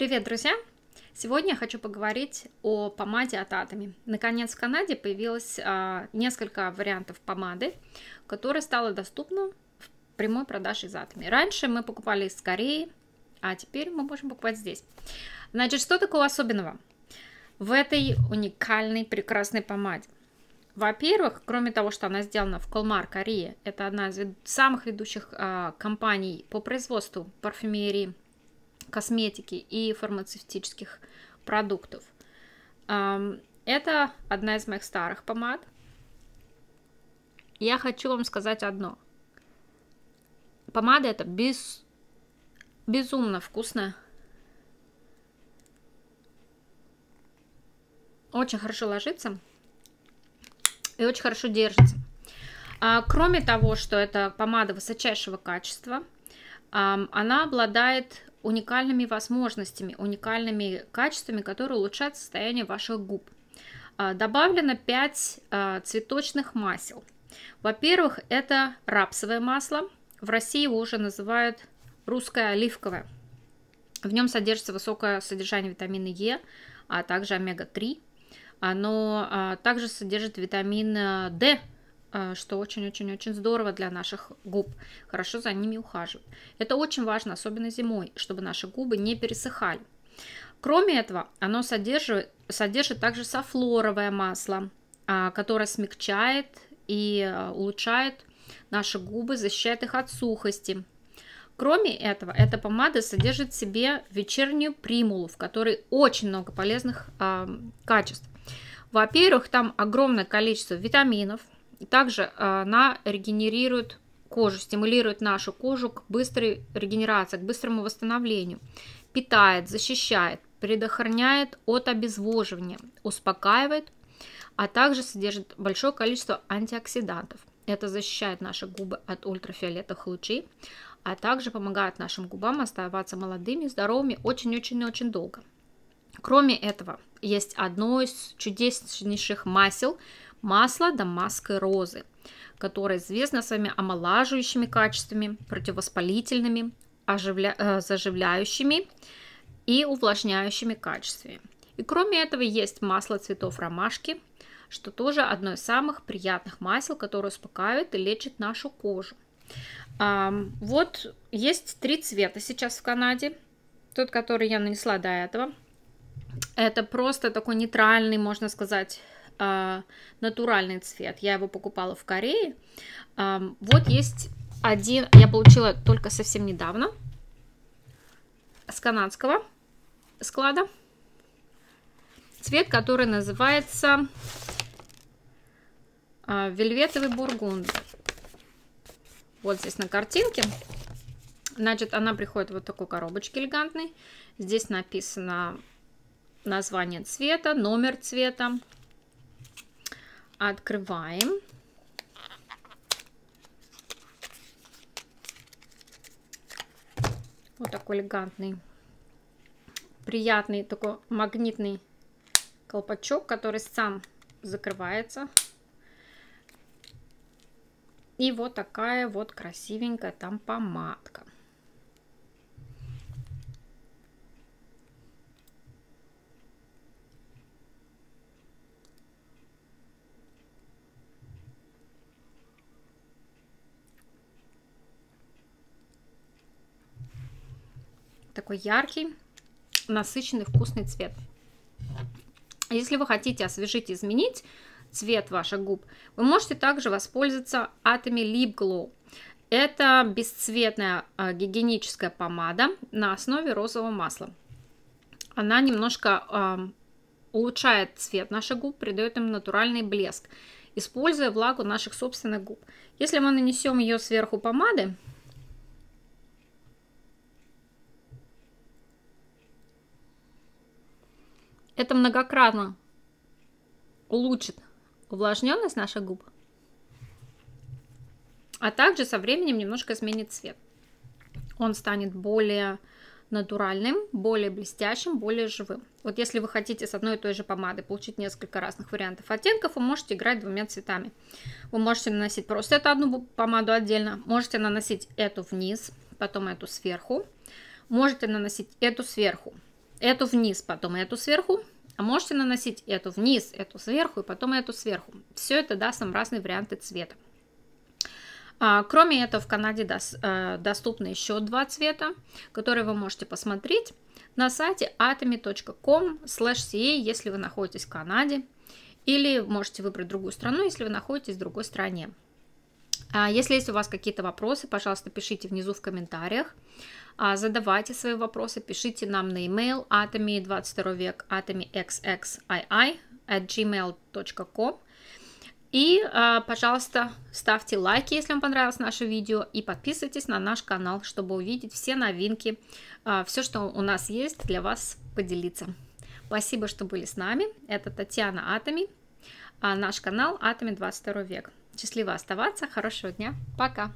Привет, друзья! Сегодня я хочу поговорить о помаде от Атоми. Наконец в Канаде появилось а, несколько вариантов помады, которая стала доступна в прямой продаже из Атоми. Раньше мы покупали из Кореи, а теперь мы можем покупать здесь. Значит, что такого особенного в этой уникальной прекрасной помаде? Во-первых, кроме того, что она сделана в Колмар, Корея, это одна из самых ведущих а, компаний по производству парфюмерии косметики и фармацевтических продуктов. Это одна из моих старых помад. Я хочу вам сказать одно. Помада это без... безумно вкусная. Очень хорошо ложится и очень хорошо держится. А, кроме того, что это помада высочайшего качества, а, она обладает уникальными возможностями, уникальными качествами, которые улучшают состояние ваших губ. А, добавлено 5 а, цветочных масел. Во-первых, это рапсовое масло. В России его уже называют русское оливковое. В нем содержится высокое содержание витамина Е, а также омега-3. Оно а, также содержит витамин D, э, Э, что очень-очень-очень здорово для наших губ. Хорошо за ними ухаживать. Это очень важно, особенно зимой, чтобы наши губы не пересыхали. Кроме этого, оно содержит, содержит также софлоровое масло, а, которое смягчает и э, улучшает наши губы, защищает их от сухости. Кроме этого, эта помада содержит в себе вечернюю примулу, в которой очень много полезных э, качеств. Во-первых, там огромное количество витаминов – также э, она регенерирует кожу, стимулирует нашу кожу к быстрой регенерации, к быстрому восстановлению. Питает, защищает, предохраняет от обезвоживания, успокаивает, а также содержит большое количество антиоксидантов. Это защищает наши губы от ультрафиолетовых лучей, а также помогает нашим губам оставаться молодыми, здоровыми очень-очень-очень долго. Кроме этого, есть одно из чудеснейших масел – масло дамасской розы, которое известно своими омолаживающими качествами, противовоспалительными, оживля... Э, заживляющими и увлажняющими качествами. И кроме этого есть масло цветов ромашки, что тоже одно из самых приятных масел, которое успокаивает и лечит нашу кожу. А, вот есть три цвета сейчас в Канаде. Тот, который я нанесла до этого. Это просто такой нейтральный, можно сказать, э, натуральный цвет. Я его покупала в Корее. Э, вот есть один, я получила только совсем недавно с канадского склада. Цвет, который называется э, вельветовый бургунд. Вот здесь на картинке. Значит, она приходит в вот такой коробочке элегантной. Здесь написано название цвета, номер цвета, Открываем. Вот такой элегантный, приятный такой магнитный колпачок, который сам закрывается. И вот такая вот красивенькая там помадка. Такой яркий, насыщенный, вкусный цвет. Если вы хотите освежить и изменить цвет ваших губ, вы можете также воспользоваться атоми Lip Glow. Это бесцветная а, гигиеническая помада на основе розового масла. Она немножко э, улучшает цвет наших губ, придает им натуральный блеск, используя влагу наших собственных губ. Если мы нанесем ее сверху помады, Это многократно улучшит увлажненность наших губ, а также со временем немножко изменит цвет. Он станет более натуральным, более блестящим, более живым. Вот если вы хотите с одной и той же помады получить несколько разных вариантов оттенков, вы можете играть двумя цветами. Вы можете наносить просто эту одну помаду отдельно, можете наносить эту вниз, потом эту сверху, можете наносить эту сверху, эту вниз, потом эту сверху. А можете наносить эту вниз, эту сверху и потом эту сверху. Все это даст нам разные варианты цвета. А, кроме этого, в Канаде э, доступны еще два цвета, которые вы можете посмотреть на сайте atomy.com ca, если вы находитесь в Канаде, или можете выбрать другую страну, если вы находитесь в другой стране. А если есть у вас какие-то вопросы, пожалуйста, пишите внизу в комментариях. А, задавайте свои вопросы, пишите нам на e-mail atomy 22 век atomyxxii at gmail.com и, а, пожалуйста, ставьте лайки, если вам понравилось наше видео, и подписывайтесь на наш канал, чтобы увидеть все новинки, все, что у нас есть для вас поделиться. Спасибо, что были с нами. Это Татьяна Атоми, наш канал Атоми 22 век. Счастливо оставаться, хорошего дня, пока!